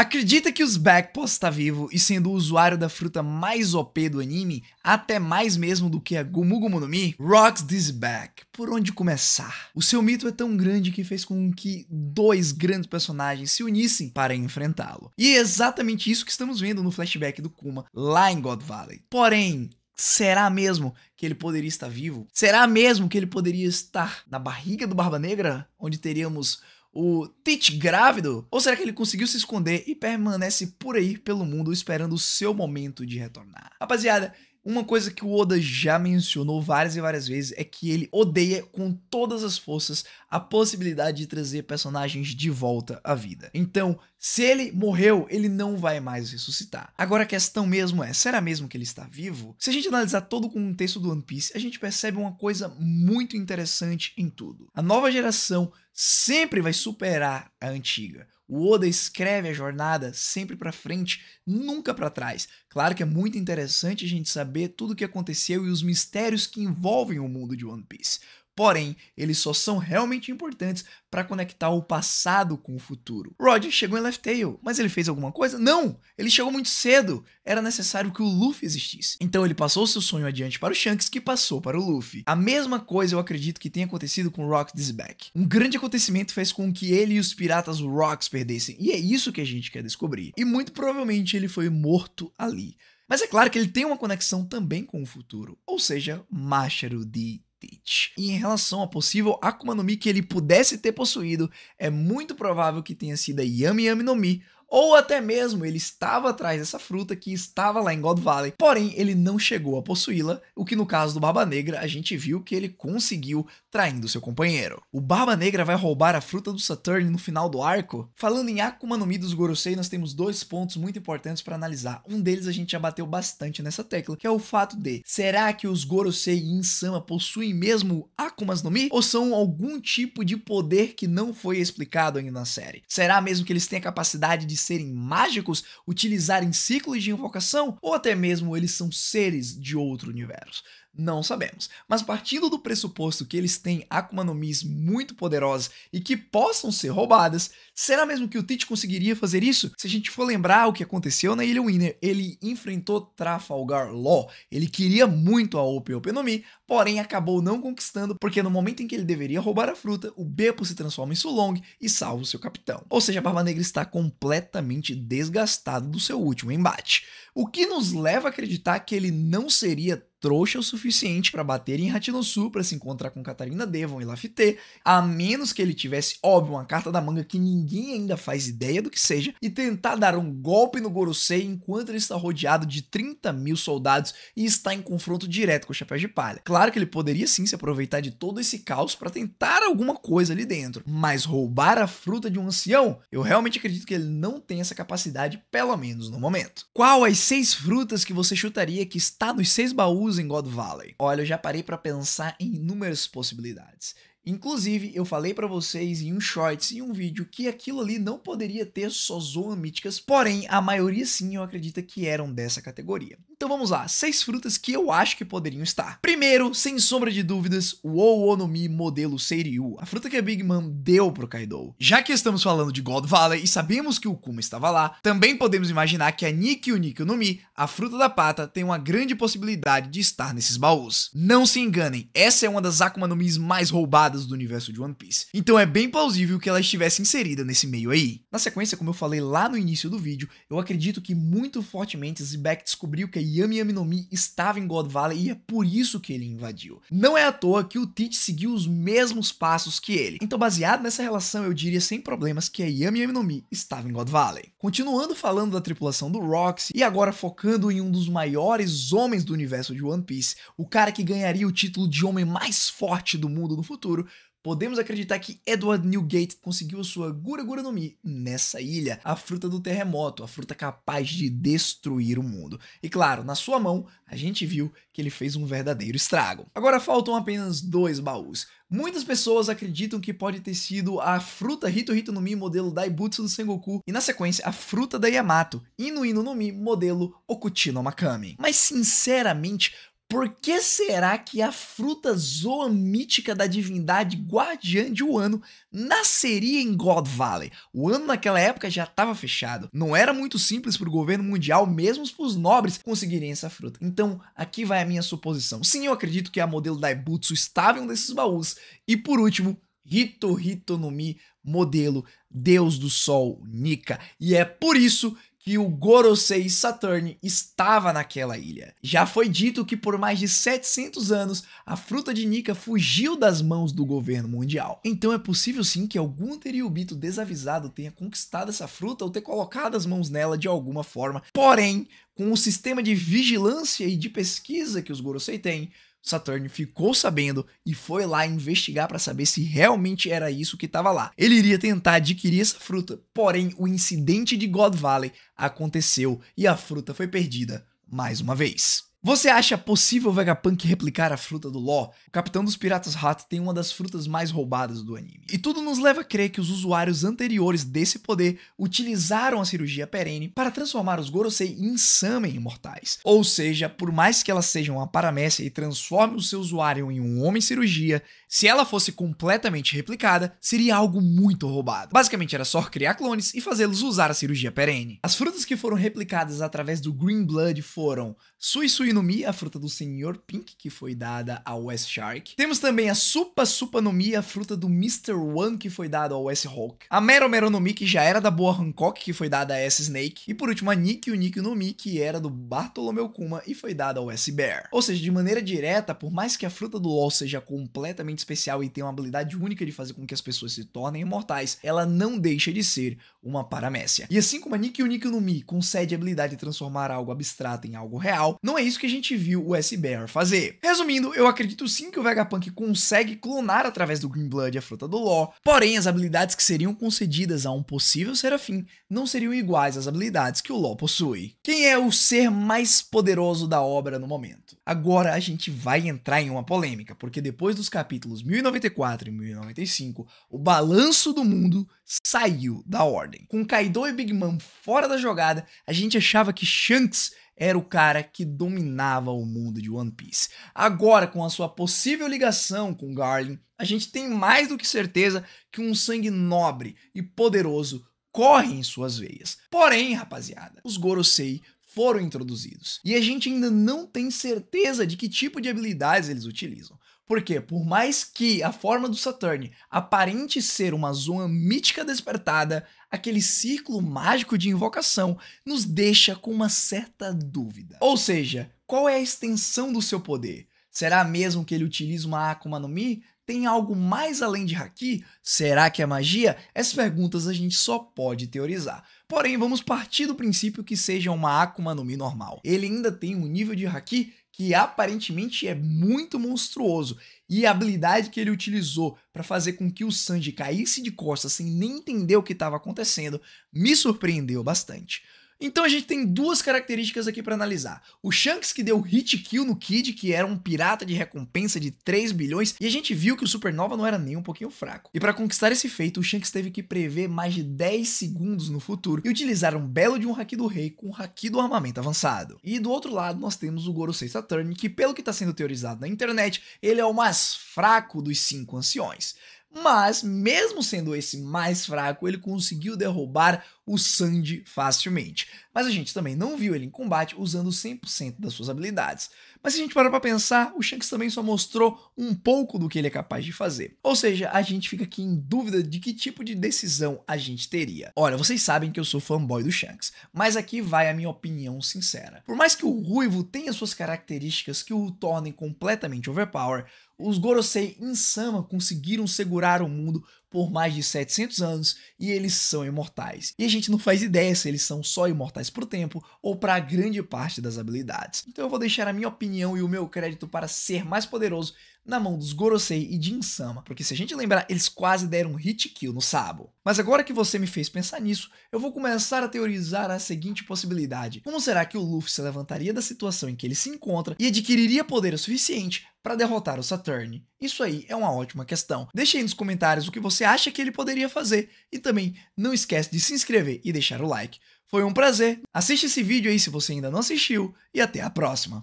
Acredita que os possa estar tá vivo e sendo o usuário da fruta mais OP do anime, até mais mesmo do que a Gumu Gumu no Mi? Rocks this back. Por onde começar? O seu mito é tão grande que fez com que dois grandes personagens se unissem para enfrentá-lo. E é exatamente isso que estamos vendo no flashback do Kuma lá em God Valley. Porém, será mesmo que ele poderia estar vivo? Será mesmo que ele poderia estar na barriga do Barba Negra, onde teríamos o Tit grávido? Ou será que ele conseguiu se esconder e permanece por aí pelo mundo esperando o seu momento de retornar? Rapaziada, uma coisa que o Oda já mencionou várias e várias vezes é que ele odeia com todas as forças a possibilidade de trazer personagens de volta à vida. Então, se ele morreu, ele não vai mais ressuscitar. Agora a questão mesmo é, será mesmo que ele está vivo? Se a gente analisar todo o contexto do One Piece, a gente percebe uma coisa muito interessante em tudo. A nova geração sempre vai superar a antiga. O Oda escreve a jornada sempre para frente, nunca para trás. Claro que é muito interessante a gente saber tudo o que aconteceu e os mistérios que envolvem o mundo de One Piece. Porém, eles só são realmente importantes para conectar o passado com o futuro. Roger chegou em Left Tail, mas ele fez alguma coisa? Não! Ele chegou muito cedo. Era necessário que o Luffy existisse. Então ele passou seu sonho adiante para o Shanks, que passou para o Luffy. A mesma coisa eu acredito que tenha acontecido com Rock This Back. Um grande acontecimento fez com que ele e os piratas Rocks perdessem, e é isso que a gente quer descobrir. E muito provavelmente ele foi morto ali. Mas é claro que ele tem uma conexão também com o futuro, ou seja, Macharu D. Teach. E em relação a possível Akuma no Mi que ele pudesse ter possuído, é muito provável que tenha sido a Yami Yami no Mi ou até mesmo ele estava atrás dessa fruta que estava lá em God Valley, porém ele não chegou a possuí-la, o que no caso do Barba Negra a gente viu que ele conseguiu traindo seu companheiro. O Barba Negra vai roubar a fruta do Saturn no final do arco? Falando em Akuma no Mi dos Gorosei, nós temos dois pontos muito importantes para analisar. Um deles a gente já bateu bastante nessa tecla, que é o fato de será que os Gorosei e Insama possuem mesmo Akumas no Mi ou são algum tipo de poder que não foi explicado ainda na série? Será mesmo que eles têm a capacidade de serem mágicos, utilizarem ciclos de invocação, ou até mesmo eles são seres de outro universo. Não sabemos. Mas partindo do pressuposto que eles têm Akuma no Mis muito poderosas e que possam ser roubadas, será mesmo que o Tite conseguiria fazer isso? Se a gente for lembrar o que aconteceu na Ilha Winner, ele enfrentou Trafalgar Law, ele queria muito a Ope Ope no Mi, porém acabou não conquistando porque no momento em que ele deveria roubar a fruta, o Beppo se transforma em Sulong e salva o seu capitão. Ou seja, a Barba Negra está completamente desgastado do seu último embate. O que nos leva a acreditar que ele não seria trouxa o suficiente para bater em Hatinossu para se encontrar com Catarina Devon e Lafite, a menos que ele tivesse, óbvio, uma carta da manga que ninguém ainda faz ideia do que seja, e tentar dar um golpe no Gorosei enquanto ele está rodeado de 30 mil soldados e está em confronto direto com o Chapéu de Palha. Claro que ele poderia sim se aproveitar de todo esse caos para tentar alguma coisa ali dentro, mas roubar a fruta de um ancião, eu realmente acredito que ele não tem essa capacidade, pelo menos no momento. Qual as seis frutas que você chutaria que está nos seis baús luz em God Valley? Olha, eu já parei para pensar em inúmeras possibilidades. Inclusive, eu falei para vocês em um shorts e um vídeo que aquilo ali não poderia ter só zoan míticas, porém a maioria sim eu acredito que eram dessa categoria. Então vamos lá, seis frutas que eu acho que poderiam estar. Primeiro, sem sombra de dúvidas, o Oonomi modelo Seiryu, a fruta que a Big Mom deu pro Kaido. Já que estamos falando de God Valley e sabemos que o Kuma estava lá, também podemos imaginar que a Nikyu Nikyu no Mi, a fruta da pata, tem uma grande possibilidade de estar nesses baús. Não se enganem, essa é uma das Akuma no Mis mais roubadas do universo de One Piece, então é bem plausível que ela estivesse inserida nesse meio aí. Na sequência, como eu falei lá no início do vídeo, eu acredito que muito fortemente Zibek descobriu que a Yami Yami no Mi estava em God Valley e é por isso que ele invadiu. Não é à toa que o Teach seguiu os mesmos passos que ele. Então, baseado nessa relação, eu diria sem problemas que a Yami Yami no Mi estava em God Valley. Continuando falando da tripulação do Roxy e agora focando em um dos maiores homens do universo de One Piece, o cara que ganharia o título de homem mais forte do mundo no futuro, podemos acreditar que Edward Newgate conseguiu sua Gura-Gura no Mi nessa ilha, a fruta do terremoto, a fruta capaz de destruir o mundo. E claro, na sua mão, a gente viu que ele fez um verdadeiro estrago. Agora faltam apenas dois baús. Muitas pessoas acreditam que pode ter sido a fruta Hito Hito no Mi modelo Daibutsu do Sengoku e na sequência a fruta da Yamato, Inu Inu no Mi modelo Okuchi no Makami. Mas sinceramente, por que será que a fruta zoamítica da divindade guardiã de Wano nasceria em God Valley? O ano naquela época já estava fechado. Não era muito simples para o governo mundial, mesmo para os nobres, conseguirem essa fruta. Então, aqui vai a minha suposição. Sim, eu acredito que a modelo Daibutsu estava em um desses baús. E por último, Hito Hito no Mi, modelo Deus do Sol Nika. E é por isso que o Gorosei Saturn estava naquela ilha. Já foi dito que por mais de 700 anos a fruta de Nika fugiu das mãos do governo mundial. Então é possível sim que algum Teriubito desavisado tenha conquistado essa fruta ou ter colocado as mãos nela de alguma forma. Porém, com o sistema de vigilância e de pesquisa que os Gorosei têm, Saturn ficou sabendo e foi lá investigar para saber se realmente era isso que estava lá. Ele iria tentar adquirir essa fruta, porém o incidente de God Valley aconteceu e a fruta foi perdida mais uma vez. Você acha possível Vegapunk replicar a fruta do Ló? O capitão dos piratas Rato tem uma das frutas mais roubadas do anime. E tudo nos leva a crer que os usuários anteriores desse poder utilizaram a cirurgia perene para transformar os Gorosei em Samen imortais. Ou seja, por mais que elas sejam uma paramécia e transforme o seu usuário em um homem cirurgia, se ela fosse completamente replicada, seria algo muito roubado. Basicamente era só criar clones e fazê-los usar a cirurgia perene. As frutas que foram replicadas através do Green Blood foram Sui Sui no Mi, a fruta do Senhor Pink, que foi dada ao West Shark. Temos também a Supa Supa no Mi, a fruta do Mr. One, que foi dada ao West Hawk. A Mero Mero no Mi, que já era da boa Hancock, que foi dada a S Snake. E por último, a Nick o Nick no Mi, que era do Bartolomeu Kuma e foi dada ao S Bear. Ou seja, de maneira direta, por mais que a fruta do LoL seja completamente muito especial e tem uma habilidade única de fazer com que as pessoas se tornem imortais, ela não deixa de ser uma paramécia. E assim como a Nikyu Nikyu no Mi concede a habilidade de transformar algo abstrato em algo real, não é isso que a gente viu o S-Bear fazer. Resumindo, eu acredito sim que o Vegapunk consegue clonar através do Green Blood a fruta do Lor, porém as habilidades que seriam concedidas a um possível Serafim não seriam iguais às habilidades que o Lor possui. Quem é o ser mais poderoso da obra no momento? Agora a gente vai entrar em uma polêmica, porque depois dos capítulos capítulos 1094 e 1095, o balanço do mundo saiu da ordem. Com Kaido e Big Mom fora da jogada, a gente achava que Shanks era o cara que dominava o mundo de One Piece. Agora, com a sua possível ligação com Garlin, a gente tem mais do que certeza que um sangue nobre e poderoso corre em suas veias. Porém, rapaziada, os Gorosei foram introduzidos. E a gente ainda não tem certeza de que tipo de habilidades eles utilizam. Porque, por mais que a forma do Saturn aparente ser uma zona mítica despertada, aquele círculo mágico de invocação nos deixa com uma certa dúvida. Ou seja, qual é a extensão do seu poder? Será mesmo que ele utiliza uma Akuma no Mi? Tem algo mais além de haki? Será que é magia? Essas perguntas a gente só pode teorizar. Porém, vamos partir do princípio que seja uma Akuma no Mi normal. Ele ainda tem um nível de haki que aparentemente é muito monstruoso, e a habilidade que ele utilizou para fazer com que o Sanji caísse de costas sem nem entender o que estava acontecendo me surpreendeu bastante. Então a gente tem duas características aqui para analisar. O Shanks que deu hit kill no Kid, que era um pirata de recompensa de 3 bilhões, e a gente viu que o Supernova não era nem um pouquinho fraco. E para conquistar esse feito, o Shanks teve que prever mais de 10 segundos no futuro e utilizar um belo de um haki do rei com um haki do armamento avançado. E do outro lado, nós temos o Gorosei Saturn, que pelo que está sendo teorizado na internet, ele é o mais fraco dos cinco anciões. Mas, mesmo sendo esse mais fraco, ele conseguiu derrubar o Sandy facilmente. Mas a gente também não viu ele em combate usando 100% das suas habilidades. Mas se a gente parar para pensar, o Shanks também só mostrou um pouco do que ele é capaz de fazer. Ou seja, a gente fica aqui em dúvida de que tipo de decisão a gente teria. Olha, vocês sabem que eu sou fanboy do Shanks, mas aqui vai a minha opinião sincera. Por mais que o Ruivo tenha suas características que o tornem completamente overpower, os Gorosei Insama conseguiram segurar o mundo por mais de 700 anos e eles são imortais. E a gente não faz ideia se eles são só imortais por tempo ou para grande parte das habilidades. Então eu vou deixar a minha opinião e o meu crédito para ser mais poderoso na mão dos Gorosei e Insama, porque se a gente lembrar, eles quase deram um hit kill no Sabo. Mas agora que você me fez pensar nisso, eu vou começar a teorizar a seguinte possibilidade. Como será que o Luffy se levantaria da situação em que ele se encontra e adquiriria poder o suficiente para derrotar o Saturn? Isso aí é uma ótima questão. Deixe aí nos comentários o que você acha que ele poderia fazer e também não esquece de se inscrever e deixar o like. Foi um prazer, assiste esse vídeo aí se você ainda não assistiu e até a próxima!